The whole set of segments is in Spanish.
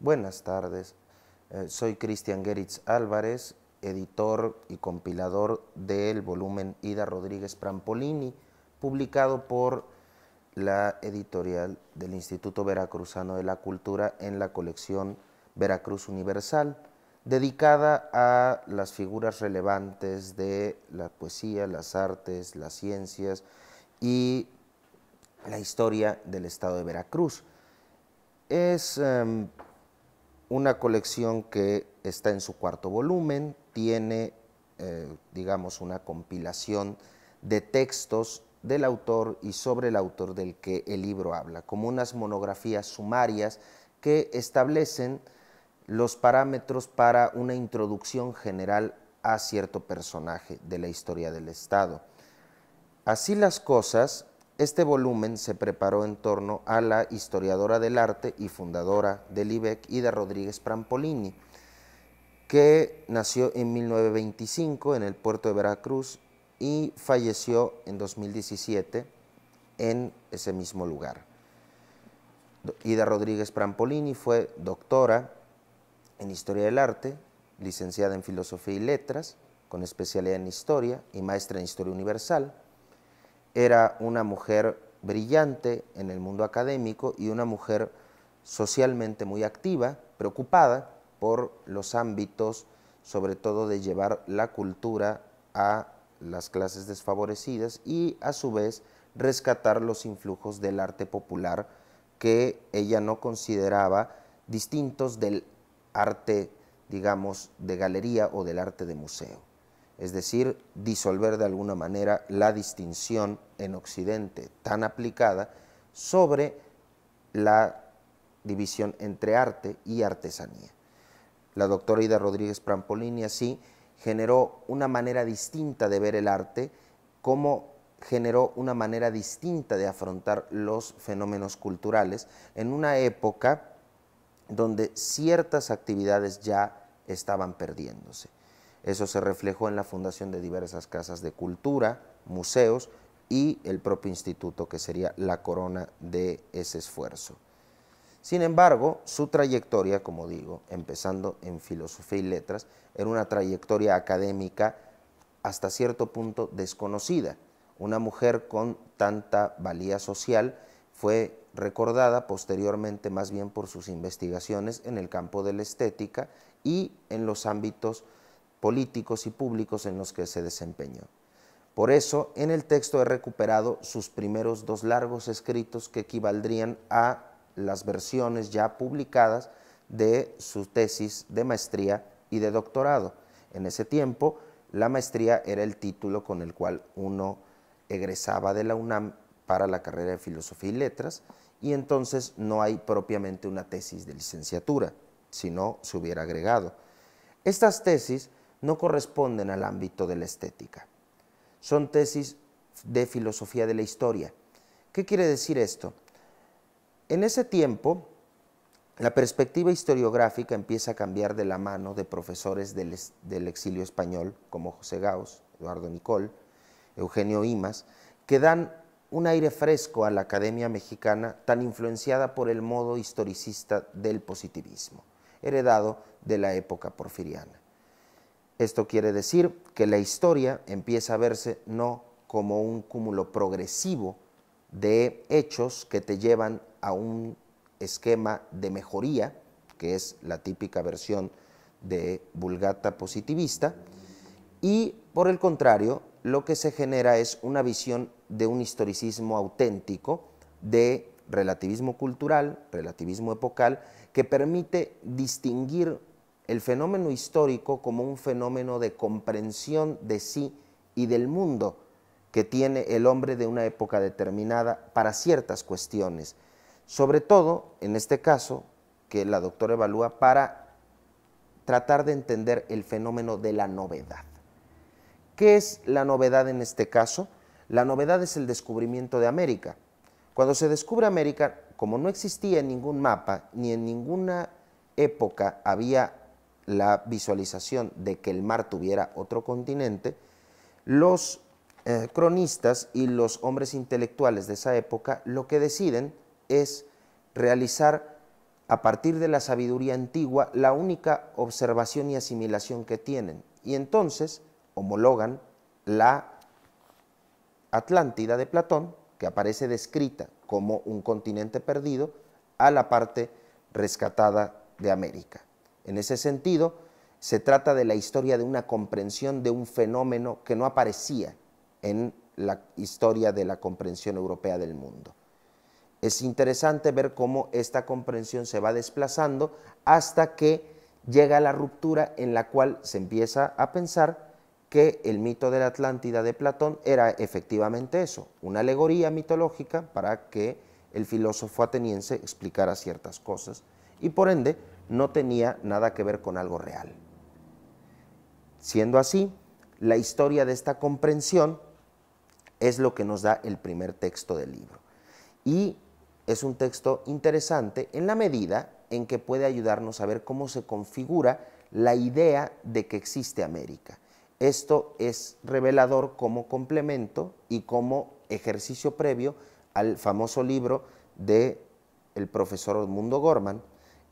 Buenas tardes, eh, soy Cristian Geritz Álvarez, editor y compilador del volumen Ida Rodríguez Prampolini, publicado por la editorial del Instituto Veracruzano de la Cultura en la colección Veracruz Universal, dedicada a las figuras relevantes de la poesía, las artes, las ciencias y la historia del estado de Veracruz. Es em, una colección que está en su cuarto volumen, tiene, eh, digamos, una compilación de textos del autor y sobre el autor del que el libro habla, como unas monografías sumarias que establecen los parámetros para una introducción general a cierto personaje de la historia del Estado. Así las cosas, este volumen se preparó en torno a la historiadora del arte y fundadora del IBEC, de Rodríguez Prampolini, que nació en 1925 en el puerto de Veracruz y falleció en 2017 en ese mismo lugar. Ida Rodríguez Prampolini fue doctora en Historia del Arte, licenciada en Filosofía y Letras, con especialidad en Historia y maestra en Historia Universal. Era una mujer brillante en el mundo académico y una mujer socialmente muy activa, preocupada por los ámbitos, sobre todo de llevar la cultura a las clases desfavorecidas y a su vez rescatar los influjos del arte popular que ella no consideraba distintos del arte, digamos, de galería o del arte de museo. Es decir, disolver de alguna manera la distinción en Occidente tan aplicada sobre la división entre arte y artesanía la doctora Ida Rodríguez Prampolini así generó una manera distinta de ver el arte, como generó una manera distinta de afrontar los fenómenos culturales en una época donde ciertas actividades ya estaban perdiéndose. Eso se reflejó en la fundación de diversas casas de cultura, museos y el propio instituto que sería la corona de ese esfuerzo. Sin embargo, su trayectoria, como digo, empezando en filosofía y letras, era una trayectoria académica hasta cierto punto desconocida. Una mujer con tanta valía social fue recordada posteriormente más bien por sus investigaciones en el campo de la estética y en los ámbitos políticos y públicos en los que se desempeñó. Por eso, en el texto he recuperado sus primeros dos largos escritos que equivaldrían a las versiones ya publicadas de su tesis de maestría y de doctorado. En ese tiempo, la maestría era el título con el cual uno egresaba de la UNAM para la carrera de Filosofía y Letras, y entonces no hay propiamente una tesis de licenciatura, si no se hubiera agregado. Estas tesis no corresponden al ámbito de la estética. Son tesis de filosofía de la historia. ¿Qué quiere decir esto? En ese tiempo, la perspectiva historiográfica empieza a cambiar de la mano de profesores del, exilio español, como José Gauss, Eduardo Nicol, Eugenio Imas, que dan un aire fresco a la academia mexicana tan influenciada por el modo historicista del positivismo, heredado de la época porfiriana. Esto quiere decir que la historia empieza a verse no como un cúmulo progresivo de hechos que te llevan a un esquema de mejoría, que es la típica versión de Vulgata positivista, y por el contrario, lo que se genera es una visión de un historicismo auténtico, de relativismo cultural, relativismo epocal, que permite distinguir el fenómeno histórico como un fenómeno de comprensión de sí y del mundo que tiene el hombre de una época determinada para ciertas cuestiones. Sobre todo, en este caso, que la doctora evalúa para tratar de entender el fenómeno de la novedad. ¿Qué es la novedad en este caso? La novedad es el descubrimiento de América. Cuando se descubre América, como no existía en ningún mapa, ni en ninguna época había la visualización de que el mar tuviera otro continente, los eh, cronistas y los hombres intelectuales de esa época lo que deciden es realizar a partir de la sabiduría antigua la única observación y asimilación que tienen. Y entonces homologan la Atlántida de Platón, que aparece descrita como un continente perdido, a la parte rescatada de América. En ese sentido, se trata de la historia de una comprensión de un fenómeno que no aparecía en la historia de la comprensión europea del mundo. Es interesante ver cómo esta comprensión se va desplazando hasta que llega la ruptura en la cual se empieza a pensar que el mito de la Atlántida de Platón era efectivamente eso, una alegoría mitológica para que el filósofo ateniense explicara ciertas cosas y por ende no tenía nada que ver con algo real. Siendo así, la historia de esta comprensión es lo que nos da el primer texto del libro. Y es un texto interesante en la medida en que puede ayudarnos a ver cómo se configura la idea de que existe América. Esto es revelador como complemento y como ejercicio previo al famoso libro de el profesor Edmundo Gorman,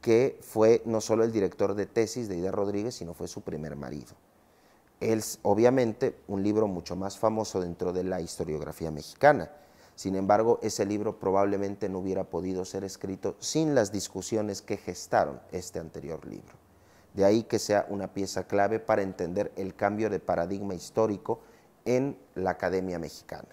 que fue no solo el director de tesis de Ida Rodríguez, sino fue su primer marido. Es obviamente un libro mucho más famoso dentro de la historiografía mexicana. Sin embargo, ese libro probablemente no hubiera podido ser escrito sin las discusiones que gestaron este anterior libro. De ahí que sea una pieza clave para entender el cambio de paradigma histórico en la Academia Mexicana.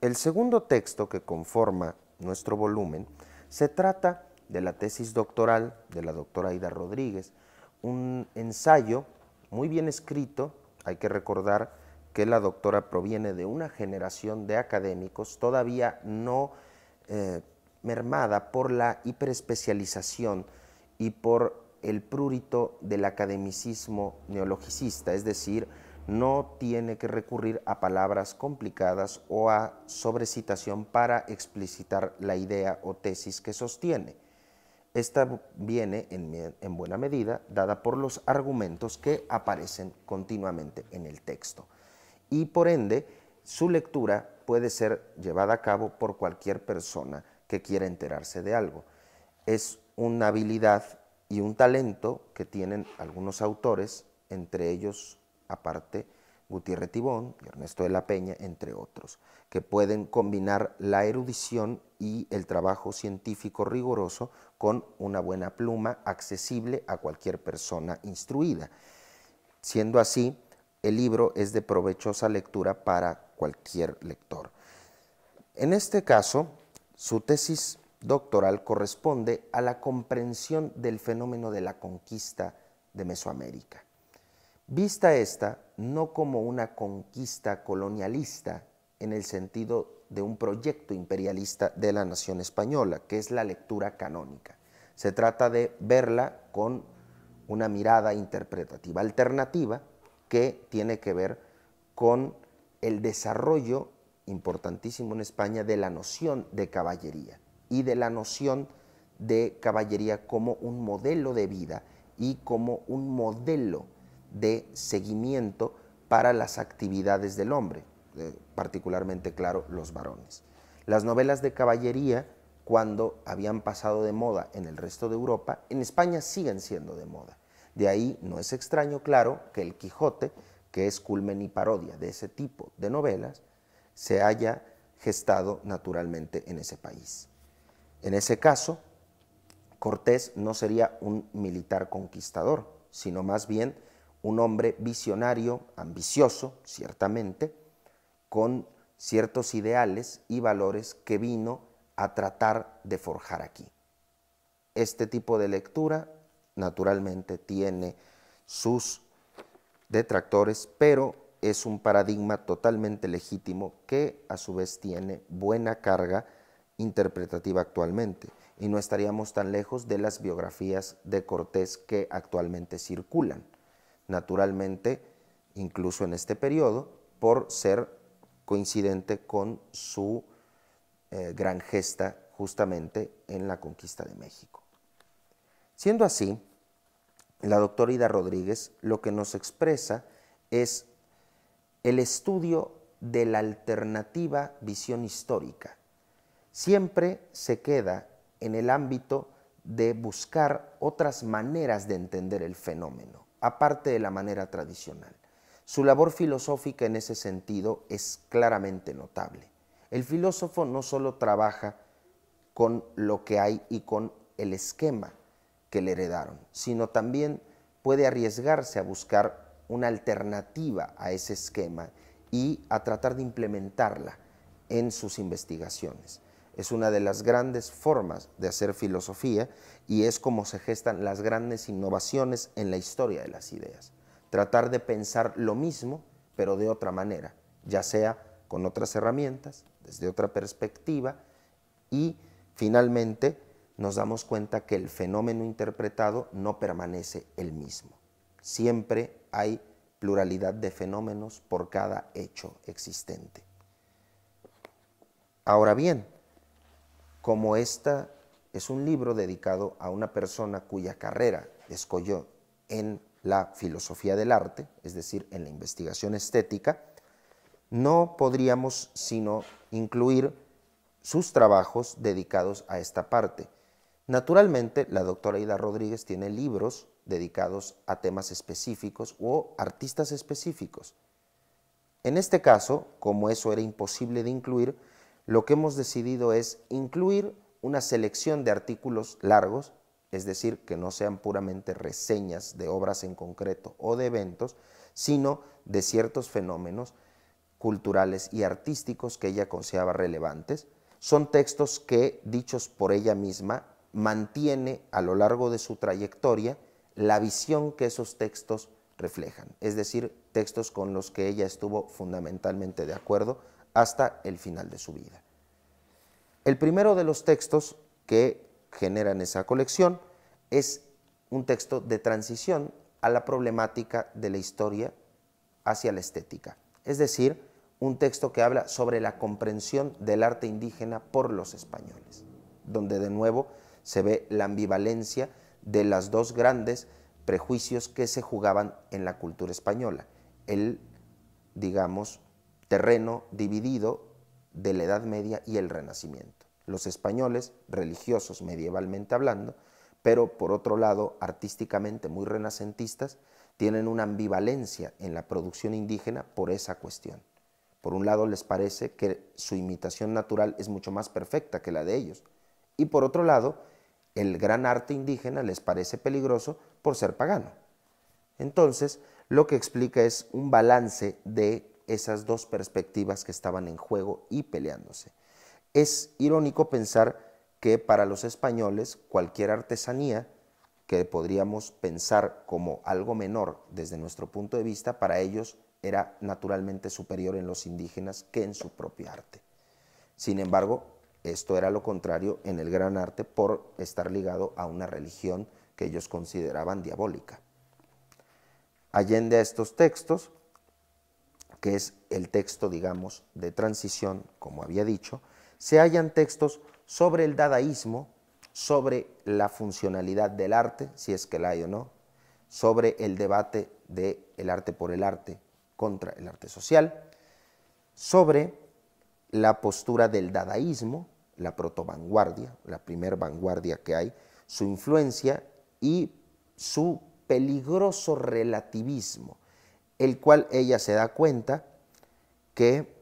El segundo texto que conforma nuestro volumen se trata de la tesis doctoral de la doctora Ida Rodríguez, un ensayo muy bien escrito. Hay que recordar que la doctora proviene de una generación de académicos todavía no eh, mermada por la hiperespecialización y por el prurito del academicismo neologicista, es decir, no tiene que recurrir a palabras complicadas o a sobrecitación para explicitar la idea o tesis que sostiene. Esta viene en, buena medida dada por los argumentos que aparecen continuamente en el texto y por ende su lectura puede ser llevada a cabo por cualquier persona que quiera enterarse de algo. Es una habilidad y un talento que tienen algunos autores, entre ellos aparte Gutiérrez Tibón y Ernesto de la Peña, entre otros, que pueden combinar la erudición y el trabajo científico riguroso con una buena pluma accesible a cualquier persona instruida. Siendo así, el libro es de provechosa lectura para cualquier lector. En este caso, su tesis doctoral corresponde a la comprensión del fenómeno de la conquista de Mesoamérica. Vista esta no como una conquista colonialista en el sentido de un proyecto imperialista de la nación española, que es la lectura canónica. Se trata de verla con una mirada interpretativa alternativa que tiene que ver con el desarrollo importantísimo en España de la noción de caballería y de la noción de caballería como un modelo de vida y como un modelo de seguimiento para las actividades del hombre, particularmente, claro, los varones. Las novelas de caballería, cuando habían pasado de moda en el resto de Europa, en España siguen siendo de moda. De ahí no es extraño, claro, que El Quijote, que es culmen y parodia de ese tipo de novelas, se haya gestado naturalmente en ese país. En ese caso, Cortés no sería un militar conquistador, sino más bien un hombre visionario, ambicioso, ciertamente, con ciertos ideales y valores que vino a tratar de forjar aquí. Este tipo de lectura naturalmente tiene sus detractores, pero es un paradigma totalmente legítimo que a su vez tiene buena carga interpretativa actualmente y no estaríamos tan lejos de las biografías de Cortés que actualmente circulan naturalmente, incluso en este periodo, por ser coincidente con su eh, gran gesta justamente en la conquista de México. Siendo así, la doctora Ida Rodríguez lo que nos expresa es el estudio de la alternativa visión histórica. Siempre se queda en el ámbito de buscar otras maneras de entender el fenómeno aparte de la manera tradicional. Su labor filosófica en ese sentido es claramente notable. El filósofo no solo trabaja con lo que hay y con el esquema que le heredaron, sino también puede arriesgarse a buscar una alternativa a ese esquema y a tratar de implementarla en sus investigaciones es una de las grandes formas de hacer filosofía y es como se gestan las grandes innovaciones en la historia de las ideas. Tratar de pensar lo mismo, pero de otra manera, ya sea con otras herramientas, desde otra perspectiva y finalmente nos damos cuenta que el fenómeno interpretado no permanece el mismo. Siempre hay pluralidad de fenómenos por cada hecho existente. Ahora bien, como esta es un libro dedicado a una persona cuya carrera escolló en la filosofía del arte, es decir, en la investigación estética, no podríamos sino incluir sus trabajos dedicados a esta parte. Naturalmente, la doctora Ida Rodríguez tiene libros dedicados a temas específicos o artistas específicos. En este caso, como eso era imposible de incluir, lo que hemos decidido es incluir una selección de artículos largos, es decir, que no sean puramente reseñas de obras en concreto o de eventos, sino de ciertos fenómenos culturales y artísticos que ella consideraba relevantes. Son textos que, dichos por ella misma, mantiene a lo largo de su trayectoria la visión que esos textos reflejan, es decir, textos con los que ella estuvo fundamentalmente de acuerdo hasta el final de su vida. El primero de los textos que generan esa colección es un texto de transición a la problemática de la historia hacia la estética, es decir, un texto que habla sobre la comprensión del arte indígena por los españoles, donde de nuevo se ve la ambivalencia de las dos grandes prejuicios que se jugaban en la cultura española, el, digamos, terreno dividido de la Edad Media y el Renacimiento. Los españoles, religiosos medievalmente hablando, pero por otro lado artísticamente muy renacentistas, tienen una ambivalencia en la producción indígena por esa cuestión. Por un lado les parece que su imitación natural es mucho más perfecta que la de ellos, y por otro lado, el gran arte indígena les parece peligroso por ser pagano. Entonces, lo que explica es un balance de esas dos perspectivas que estaban en juego y peleándose. Es irónico pensar que para los españoles cualquier artesanía que podríamos pensar como algo menor desde nuestro punto de vista, para ellos era naturalmente superior en los indígenas que en su propio arte. Sin embargo, esto era lo contrario en el gran arte por estar ligado a una religión que ellos consideraban diabólica. Allende a estos textos, que es el texto, digamos, de transición, como había dicho, se hallan textos sobre el dadaísmo, sobre la funcionalidad del arte, si es que la hay o no, sobre el debate del el arte por el arte contra el arte social, sobre la postura del dadaísmo, la protovanguardia, la primer vanguardia que hay, su influencia y su peligroso relativismo, el cual ella se da cuenta que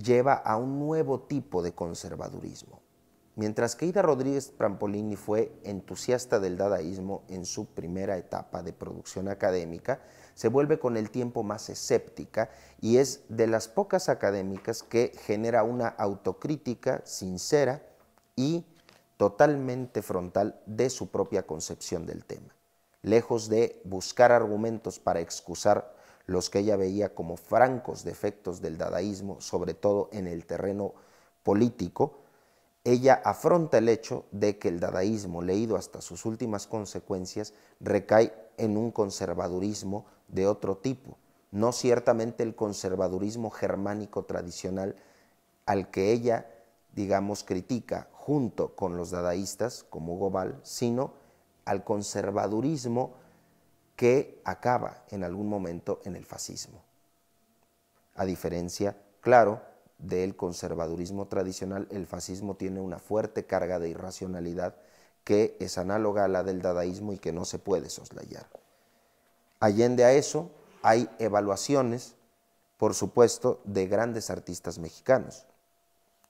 lleva a un nuevo tipo de conservadurismo. Mientras que Ida Rodríguez Prampolini fue entusiasta del dadaísmo en su primera etapa de producción académica, se vuelve con el tiempo más escéptica y es de las pocas académicas que genera una autocrítica sincera y totalmente frontal de su propia concepción del tema. Lejos de buscar argumentos para excusar los que ella veía como francos defectos del dadaísmo, sobre todo en el terreno político, ella afronta el hecho de que el dadaísmo, leído hasta sus últimas consecuencias, recae en un conservadurismo de otro tipo, no ciertamente el conservadurismo germánico tradicional al que ella, digamos, critica junto con los dadaístas, como Gobal, sino al conservadurismo que acaba en algún momento en el fascismo. A diferencia, claro, del conservadurismo tradicional, el fascismo tiene una fuerte carga de irracionalidad que es análoga a la del dadaísmo y que no se puede soslayar. Allende a eso, hay evaluaciones, por supuesto, de grandes artistas mexicanos,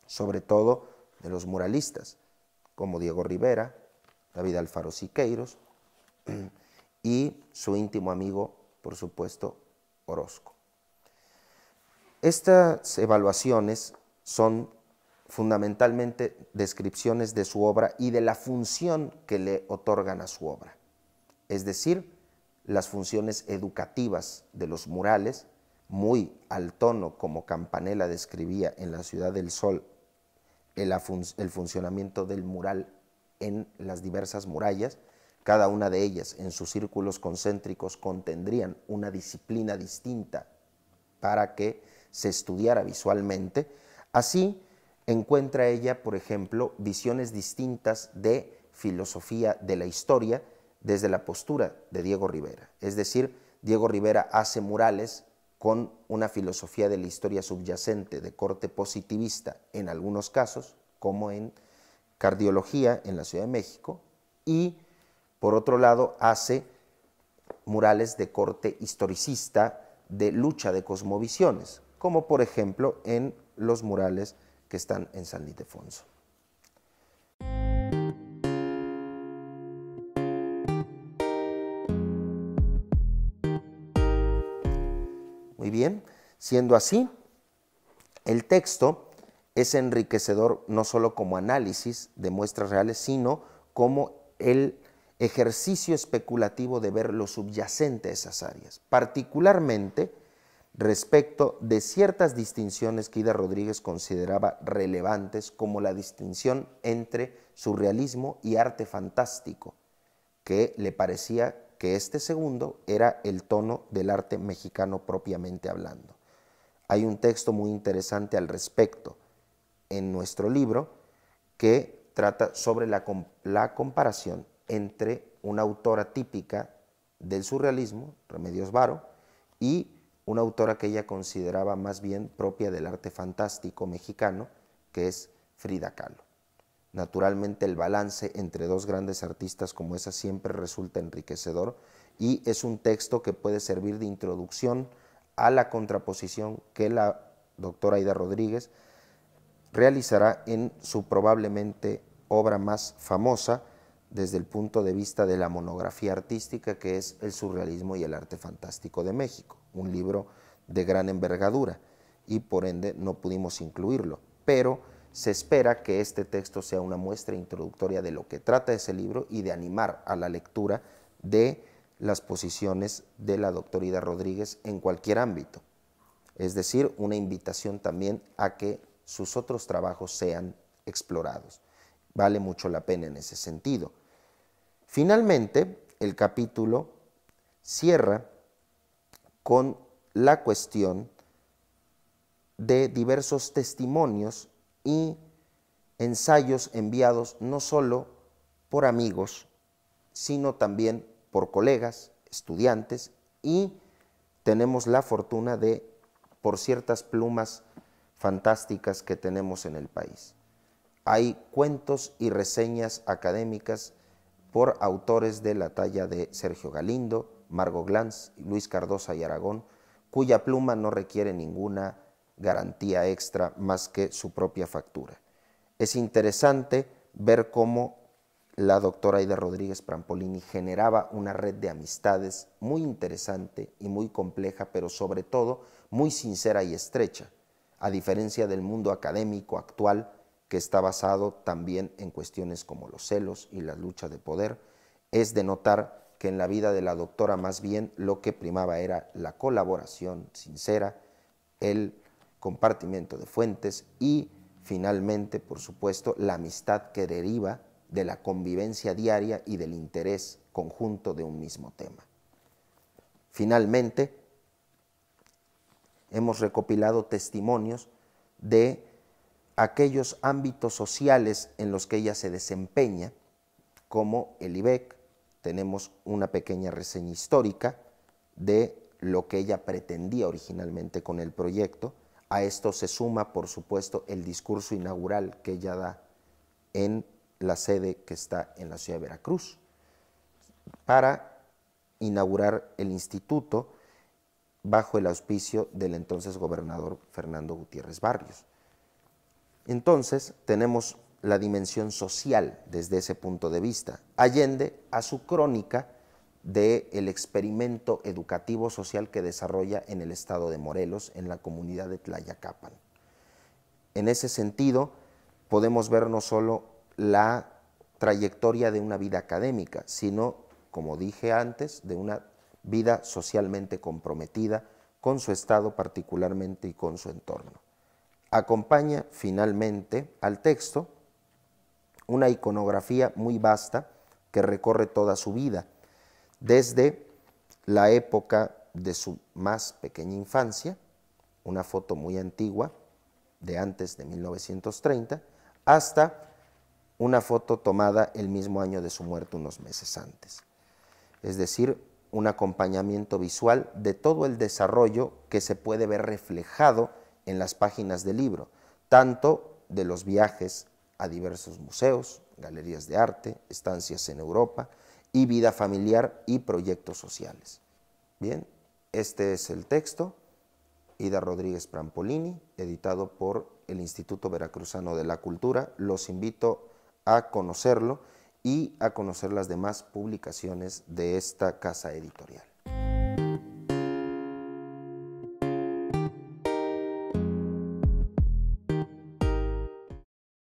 sobre todo de los muralistas, como Diego Rivera, David Alfaro Siqueiros, y su íntimo amigo, por supuesto, Orozco. Estas evaluaciones son fundamentalmente descripciones de su obra y de la función que le otorgan a su obra, es decir, las funciones educativas de los murales, muy al tono como Campanella describía en La Ciudad del Sol el, el funcionamiento del mural en las diversas murallas, cada una de ellas en sus círculos concéntricos contendrían una disciplina distinta para que se estudiara visualmente. Así encuentra ella, por ejemplo, visiones distintas de filosofía de la historia desde la postura de Diego Rivera. Es decir, Diego Rivera hace murales con una filosofía de la historia subyacente de corte positivista en algunos casos, como en cardiología en la Ciudad de México, y por otro lado, hace murales de corte historicista de lucha de cosmovisiones, como por ejemplo en los murales que están en San Ildefonso. Muy bien, siendo así, el texto es enriquecedor no solo como análisis de muestras reales, sino como el ejercicio especulativo de ver lo subyacente a esas áreas, particularmente respecto de ciertas distinciones que Ida Rodríguez consideraba relevantes, como la distinción entre surrealismo y arte fantástico, que le parecía que este segundo era el tono del arte mexicano propiamente hablando. Hay un texto muy interesante al respecto en nuestro libro que trata sobre la, la comparación entre una autora típica del surrealismo, Remedios Varo, y una autora que ella consideraba más bien propia del arte fantástico mexicano, que es Frida Kahlo. Naturalmente el balance entre dos grandes artistas como esa siempre resulta enriquecedor y es un texto que puede servir de introducción a la contraposición que la doctora Aida Rodríguez realizará en su probablemente obra más famosa, desde el punto de vista de la monografía artística que es El surrealismo y el arte fantástico de México, un libro de gran envergadura y por ende no pudimos incluirlo, pero se espera que este texto sea una muestra introductoria de lo que trata ese libro y de animar a la lectura de las posiciones de la doctora Rodríguez en cualquier ámbito. Es decir, una invitación también a que sus otros trabajos sean explorados. Vale mucho la pena en ese sentido. Finalmente, el capítulo cierra con la cuestión de diversos testimonios y ensayos enviados no solo por amigos, sino también por colegas, estudiantes y tenemos la fortuna de por ciertas plumas fantásticas que tenemos en el país hay cuentos y reseñas académicas por autores de la talla de Sergio Galindo, Margo Glantz, Luis Cardosa y Aragón, cuya pluma no requiere ninguna garantía extra más que su propia factura. Es interesante ver cómo la doctora Aida Rodríguez Prampolini generaba una red de amistades muy interesante y muy compleja, pero sobre todo muy sincera y estrecha, a diferencia del mundo académico actual que está basado también en cuestiones como los celos y la lucha de poder, es de notar que en la vida de la doctora más bien lo que primaba era la colaboración sincera, el compartimiento de fuentes y finalmente, por supuesto, la amistad que deriva de la convivencia diaria y del interés conjunto de un mismo tema. Finalmente, hemos recopilado testimonios de aquellos ámbitos sociales en los que ella se desempeña, como el IBEC, tenemos una pequeña reseña histórica de lo que ella pretendía originalmente con el proyecto. A esto se suma, por supuesto, el discurso inaugural que ella da en la sede que está en la ciudad de Veracruz para inaugurar el instituto bajo el auspicio del entonces gobernador Fernando Gutiérrez Barrios. Entonces tenemos la dimensión social desde ese punto de vista. Allende a su crónica del experimento educativo social que desarrolla en el estado de Morelos, en la comunidad de Tlayacapan. En ese sentido, podemos ver no solo la trayectoria de una vida académica, sino, como dije antes, de una vida socialmente comprometida con su estado particularmente y con su entorno acompaña finalmente al texto una iconografía muy vasta que recorre toda su vida, desde la época de su más pequeña infancia, una foto muy antigua de antes de 1930, hasta una foto tomada el mismo año de su muerte unos meses antes. Es decir, un acompañamiento visual de todo el desarrollo que se puede ver reflejado en las páginas del libro, tanto de los viajes a diversos museos, galerías de arte, estancias en Europa y vida familiar y proyectos sociales. Bien, este es el texto, Ida Rodríguez Prampolini, editado por el Instituto Veracruzano de la Cultura. Los invito a conocerlo y a conocer las demás publicaciones de esta casa editorial.